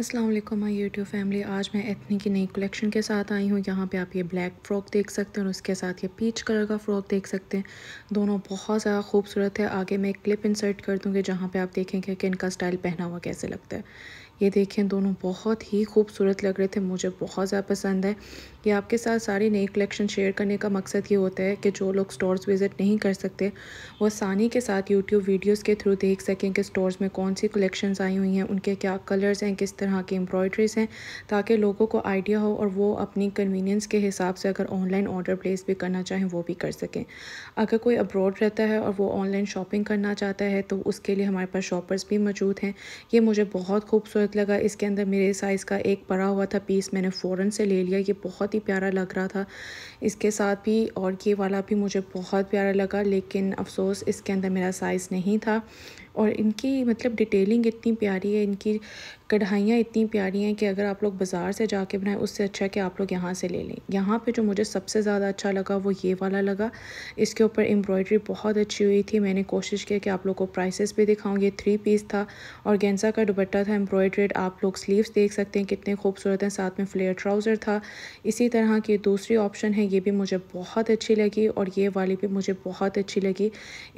Aslam my YouTube family आज मैं Athene की नई कलेक्शन के साथ आई हूँ यहाँ पे आप ये ब्लैक फ़्रॉक देख सकते हैं और उसके साथ ये पीच कलर का फ़्रॉक देख सकते हैं दोनों बहुत ज़्यादा खूबसूरत है आगे मैं एक क्लिप इंसर्ट कर दूँगी जहाँ पे आप देखेंगे कि इनका स्टाइल पहना हुआ कैसे लगता है ये देखें दोनों बहुत ही खूबसूरत लग रहे थे मुझे बहुत ज़्यादा पसंद है ये आपके साथ सारी नई कलेक्शन शेयर करने का मकसद ये होता है कि जो लोग स्टोर्स विज़िट नहीं कर सकते वो आसानी के साथ यूट्यूब वीडियोज़ के थ्रू देख सकें कि स्टोर्स में कौन सी कलेक्शंस आई हुई हैं उनके क्या कलर्स हैं किस तरह की एम्ब्रॉयड्रीज़ हैं ताकि लोगों को आइडिया हो और वो अपनी कन्वीनियंस के हिसाब से अगर ऑनलाइन ऑर्डर प्लेस भी करना चाहें वो भी कर सकें अगर कोई अब्रॉड रहता है और वो ऑनलाइन शॉपिंग करना चाहता है तो उसके लिए हमारे पास शॉपर्स भी मौजूद हैं ये मुझे बहुत खूबसूरत लगा इसके अंदर मेरे साइज़ का एक पड़ा हुआ था पीस मैंने फ़ौरन से ले लिया ये बहुत ही प्यारा लग रहा था इसके साथ भी और ये वाला भी मुझे बहुत प्यारा लगा लेकिन अफ़सोस इसके अंदर मेरा साइज़ नहीं था और इनकी मतलब डिटेलिंग इतनी प्यारी है इनकी कढ़ाइयाँ इतनी प्यारी हैं कि अगर आप लोग बाज़ार से जाके बनाए उससे अच्छा है कि आप लोग यहाँ से ले लें यहाँ पे जो मुझे सबसे ज़्यादा अच्छा लगा वो ये वाला लगा इसके ऊपर एम्ब्रॉयडरी बहुत अच्छी हुई थी मैंने कोशिश किया कि आप लोग को प्राइसेस भी दिखाऊँ ये थ्री पीस था और गेंसा का दुबट्टा था एम्ब्रॉयड्रेड आप लोग स्लीवस देख सकते हैं कितने खूबसूरत हैं साथ में फ्लेयर ट्राउज़र था इसी तरह की दूसरी ऑप्शन है ये भी मुझे बहुत अच्छी लगी और ये वाली भी मुझे बहुत अच्छी लगी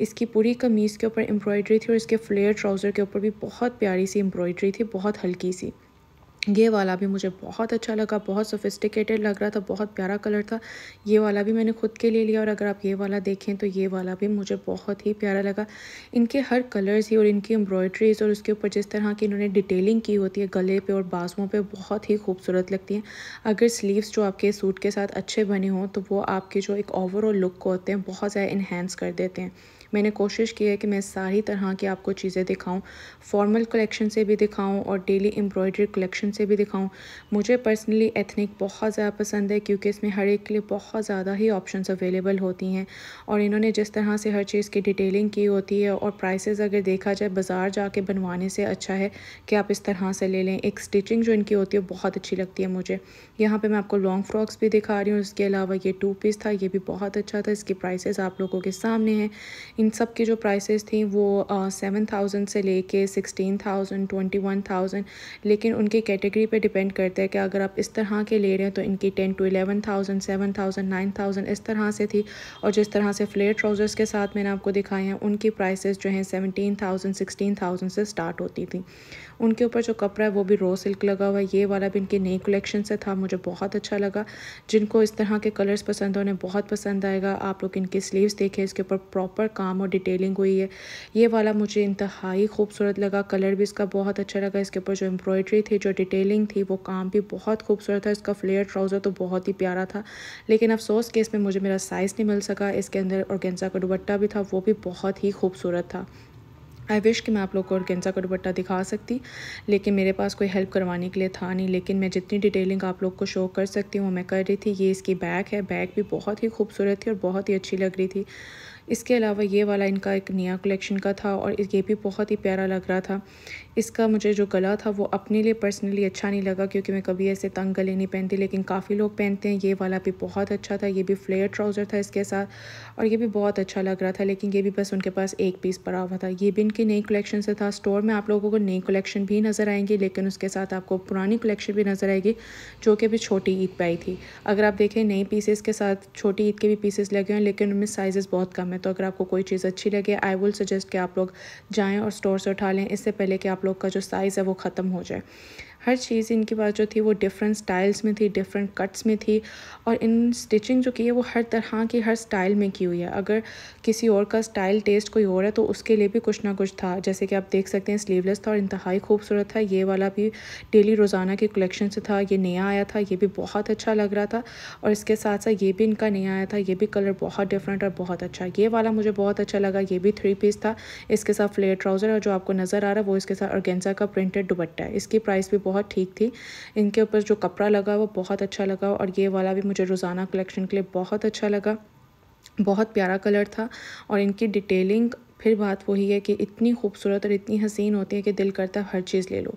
इसकी पूरी कमीज़ के ऊपर एम्ब्रॉयड्री थी और इसके फ्लेयर ट्राउज़र के ऊपर भी बहुत प्यारी सी एम्ब्रॉयड्री थी बहुत हल्की सी ये वाला भी मुझे बहुत अच्छा लगा बहुत सोफिस्टिकेटेड लग रहा था बहुत प्यारा कलर था ये वाला भी मैंने खुद के लिए लिया और अगर आप ये वाला देखें तो ये वाला भी मुझे बहुत ही प्यारा लगा इनके हर कलर्स ही और इनकी एम्ब्रॉयड्रीज और उसके ऊपर जिस तरह की इन्होंने डिटेलिंग की होती है गले पे और बाजुओं पर बहुत ही खूबसूरत लगती हैं अगर स्लीवस जो आपके सूट के साथ अच्छे बने हों तो वो आपके जो एक ओवरऑल लुक को होते हैं बहुत ज़्यादा इन्हेंस कर देते हैं मैंने कोशिश की है कि मैं सारी तरह की आपको चीज़ें दिखाऊं फॉर्मल कलेक्शन से भी दिखाऊं और डेली एम्ब्रॉयडरी कलेक्शन से भी दिखाऊं मुझे पर्सनली एथनिक बहुत ज़्यादा पसंद है क्योंकि इसमें हर एक के लिए बहुत ज़्यादा ही ऑप्शन अवेलेबल होती हैं और इन्होंने जिस तरह से हर चीज़ की डिटेलिंग की होती है और प्राइस अगर देखा जाए बाज़ार जा बनवाने से अच्छा है कि आप इस तरह से ले लें एक स्टिचिंग जो इनकी होती है बहुत अच्छी लगती है मुझे यहाँ पर मैं आपको लॉन्ग फ्रॉक्स भी दिखा रही हूँ इसके अलावा ये टू पीस था ये भी बहुत अच्छा था इसकी प्राइसेस आप लोगों के सामने हैं इन सब के जो प्राइसेस थी वो सेवन थाउजेंड से लेके sixteen thousand twenty one thousand लेकिन उनकी कैटेगरी पे डिपेंड करते हैं कि अगर आप इस तरह के ले रहे हैं तो इनकी ten to eleven thousand seven thousand nine thousand इस तरह से थी और जिस तरह से फ्लेयर ट्राउज़र्स के साथ मैंने आपको दिखाए हैं उनकी प्राइसेस जो हैं सेवनटीन थाउजेंड सिक्सटीन थाउजेंड से स्टार्ट होती थी उनके ऊपर जो कपड़ा है वो भी रो सिल्क लगा हुआ है ये वाला भी इनकी नई कलेक्शन से था मुझे बहुत अच्छा लगा जिनको इस तरह के कलर्स पसंद है उन्हें बहुत पसंद आएगा आप लोग इनके स्लीव्स देखें इसके ऊपर प्रॉपर काम काम और डिटेलिंग हुई है ये वाला मुझे इंतहाई खूबसूरत लगा कलर भी इसका बहुत अच्छा लगा इसके ऊपर जो एम्ब्रॉयड्री थी जो डिटेलिंग थी वो काम भी बहुत खूबसूरत था इसका फ्लेयर ट्राउज़र तो बहुत ही प्यारा था लेकिन अफसोस के इसमें मुझे मेरा साइज़ नहीं मिल सका इसके अंदर और गेंजा का दुबट्टा भी था वो भी बहुत ही खूबसूरत था आई विश कि मैं आप लोग को गेंजा का दुबट्टा दिखा सकती लेकिन मेरे पास कोई हेल्प करवाने के लिए था नहीं लेकिन मैं जितनी डिटेलिंग आप लोग को शो कर सकती हूँ वो मैं कर रही थी ये इसकी बैग है बैग भी बहुत ही खूबसूरत थी और बहुत ही अच्छी लग रही थी इसके अलावा ये वाला इनका एक नया कलेक्शन का था और ये भी बहुत ही प्यारा लग रहा था इसका मुझे जो गला था वो अपने लिए पर्सनली अच्छा नहीं लगा क्योंकि मैं कभी ऐसे तंग गले नहीं पहनती लेकिन काफ़ी लोग पहनते हैं ये वाला भी बहुत अच्छा था ये भी फ्लेयर ट्राउज़र था इसके साथ और ये भी बहुत अच्छा लग रहा था लेकिन ये भी बस उनके पास एक पीस पड़ा हुआ था ये भी इनकी नई कलेक्शन से था स्टोर में आप लोगों को नई कलेक्शन भी नज़र आएंगी लेकिन उसके साथ आपको पुरानी कलेक्शन भी नज़र आएगी जो कि अभी छोटी ईद पर आई थी अगर आप देखें नई पीसेस के साथ छोटी ईद के भी पीसेस लगे हुए हैं लेकिन उनमें साइज़ बहुत कम है तो अगर आपको कोई चीज़ अच्छी लगे आई वुल सजेस्ट कि आप लोग जाएँ और स्टोर से उठा लें इससे पहले कि आप लोग का जो साइज़ है वो ख़त्म हो जाए हर चीज़ इनके पास जो थी वो डिफरेंट स्टाइल्स में थी डिफरेंट कट्स में थी और इन स्टिचिंग जो की है वो हर तरह की हर स्टाइल में की हुई है अगर किसी और का स्टाइल टेस्ट कोई और है तो उसके लिए भी कुछ ना कुछ था जैसे कि आप देख सकते हैं स्लीवलेस था और इंतहाई खूबसूरत था ये वाला भी डेली रोज़ाना के कलेक्शन से था ये नया आया था ये भी बहुत अच्छा लग रहा था और इसके साथ साथ ये भी इनका नया आया था ये भी कलर बहुत डिफरेंट और बहुत अच्छा ये वाला मुझे बहुत अच्छा लगा ये भी थ्री पीस था इसके साथ फ्लेयर ट्राउज़र और जो आपको नज़र आ रहा है वो इसके साथ ऑर्गेंजा का प्रिंटेड दुबट्टा है इसकी प्राइस भी बहुत बहुत ठीक थी इनके ऊपर जो कपड़ा लगा वो बहुत अच्छा लगा और ये वाला भी मुझे रोज़ाना कलेक्शन के लिए बहुत अच्छा लगा बहुत प्यारा कलर था और इनकी डिटेलिंग फिर बात वही है कि इतनी खूबसूरत और इतनी हसीन होती है कि दिल करता है हर चीज़ ले लो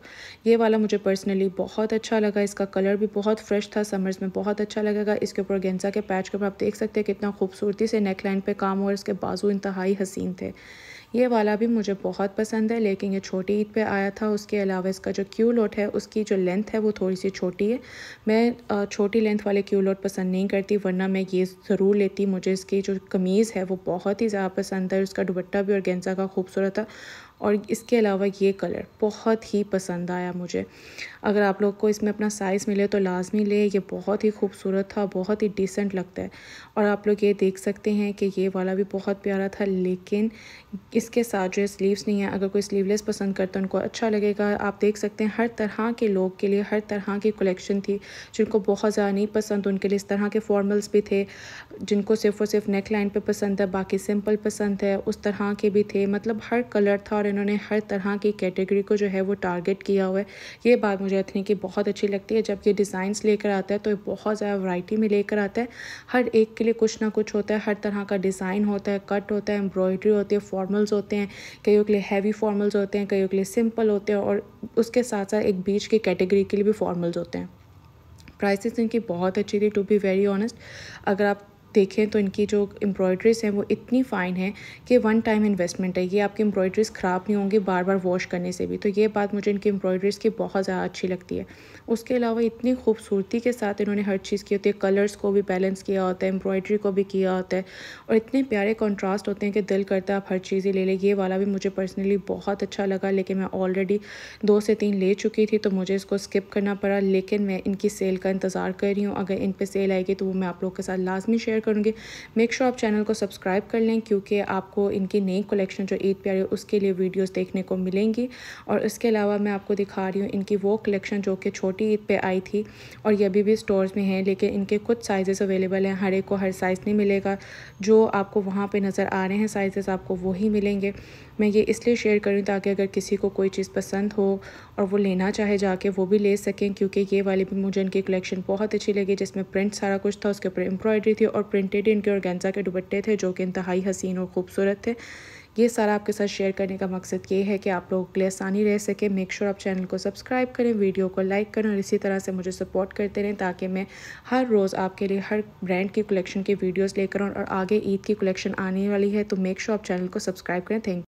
ये वाला मुझे पर्सनली बहुत अच्छा लगा इसका कलर भी बहुत फ्रेश था समर्स में बहुत अच्छा लगेगा इसके ऊपर गेंजा के पैच के ऊपर आप देख सकते हैं कितना खूबसूरती से नेक लाइन पे काम हुआ और इसके बाजू इंतहाई हसीन थे ये वाला भी मुझे बहुत पसंद है लेकिन ये छोटी ईद पे आया था उसके अलावा इसका जो क्यू लोट है उसकी जो लेंथ है वो थोड़ी सी छोटी है मैं छोटी लेंथ वाले क्यू लोट पसंद नहीं करती वरना मैं ये ज़रूर लेती मुझे इसकी जो कमीज़ है वो बहुत ही ज़्यादा पसंद है उसका दुबट्टा भी और गेंजा का खूबसूरत था और इसके अलावा ये कलर बहुत ही पसंद आया मुझे अगर आप लोग को इसमें अपना साइज़ मिले तो लाजमी ले ये बहुत ही खूबसूरत था बहुत ही डिसेंट लगता है और आप लोग ये देख सकते हैं कि ये वाला भी बहुत प्यारा था लेकिन इसके साथ जो स्लीव्स नहीं है अगर कोई स्लीवलेस पसंद करता है उनको अच्छा लगेगा आप देख सकते हैं हर तरह के लोग के लिए हर तरह की कलेक्शन थी जिनको बहुत ज़्यादा नहीं पसंद उनके लिए इस तरह के फॉर्मल्स भी थे जिनको सिर्फ और सिर्फ नेक लाइन पर पसंद है बाकी सिंपल पसंद है उस तरह के भी थे मतलब हर कलर था और इन्होंने हर तरह की कैटेगरी को जो है वो टारगेट किया हुआ है ये बात मुझे इतनी की बहुत अच्छी लगती है जब ये डिज़ाइंस लेकर आता है तो बहुत ज़्यादा वराइटी में लेकर आता है हर एक के लिए कुछ ना कुछ होता है हर तरह का डिज़ाइन होता है कट होता है एम्ब्रॉयडरी होती है फॉर्मल्स होते हैं कईयों के लिए हैवी फॉर्मल्स होते हैं कईयों के लिए सिंपल होते हैं और उसके साथ साथ एक बीच की कैटेगरी के लिए भी फॉर्मल्स होते हैं प्राइसेस इनकी बहुत अच्छी थी टू बी वेरी ऑनेस्ट अगर आप देखें तो इनकी जो एम्ब्रॉयड्रीज़ हैं वो इतनी फ़ाइन है कि वन टाइम इन्वेस्टमेंट है ये आपकी एम्ब्रॉयड्रीज़ ख़राब नहीं होंगी बार बार वॉश करने से भी तो ये बात मुझे इनकी एम्ब्रॉयड्रीज़ की बहुत ज़्यादा अच्छी लगती है उसके अलावा इतनी खूबसूरती के साथ इन्होंने हर चीज़ की होती है कलर्स को भी बैलेंस किया होता है एम्ब्रॉयड्री को भी किया होता है और इतने प्यारे कॉन्ट्रास्ट होते हैं कि दिल करता है आप हर चीज़ ही ले लें ये वाला भी मुझे पर्सनली बहुत अच्छा लगा लेकिन मैं ऑलरेडी दो से तीन ले चुकी थी तो मुझे इसको स्किप करना पड़ा लेकिन मैं इनकी सेल का इंतज़ार कर रही हूँ अगर इन पर सेल आएगी तो वो मैं आप लोग के साथ लाजमी शेयर करूँगी मेक श्योर आप चैनल को सब्सक्राइब कर लें क्योंकि आपको इनकी नई कलेक्शन जो ईद प्यारी है उसके लिए वीडियोज़ देखने को मिलेंगी और इसके अलावा मैं आपको दिखा रही हूँ इनकी वो कलेक्शन जो कि छोटी ईद पर आई थी और ये अभी भी स्टोर्स में है लेकिन इनके कुछ साइज़ अवेलेबल हैं हर एक को हर साइज़ नहीं मिलेगा जो आपको वहाँ पर नज़र आ रहे हैं साइज़ आपको वही मिलेंगे मैं ये इसलिए शेयर करूँ ताकि अगर किसी को कोई चीज़ पसंद हो और वो लेना चाहे जाके वो भी ले सकें क्योंकि ये वाली भी मुझे इनकी कलेक्शन बहुत अच्छी लगी जिसमें प्रिंट सारा कुछ था उसके ऊपर एम्ब्रॉयडरी थी और प्रिंटेड इनके गेंजा के दुपट्टे थे जो कि इंतहाई हसीन और ख़ूबसूरत थे ये सारा आपके साथ शेयर करने का मकसद ये है कि आप लोगों के लिए आसानी रह सके मेक श्योर आप चैनल को सब्सक्राइब करें वीडियो को लाइक करें और इसी तरह से मुझे सपोर्ट करते रहें ताकि मैं हर रोज़ आपके लिए हर ब्रांड की कलेक्शन की वीडियोस लेकर आऊँ और आगे ईद की कलेक्शन आने वाली है तो मेक श्योर आप चैनल को सब्सक्राइब करें थैंक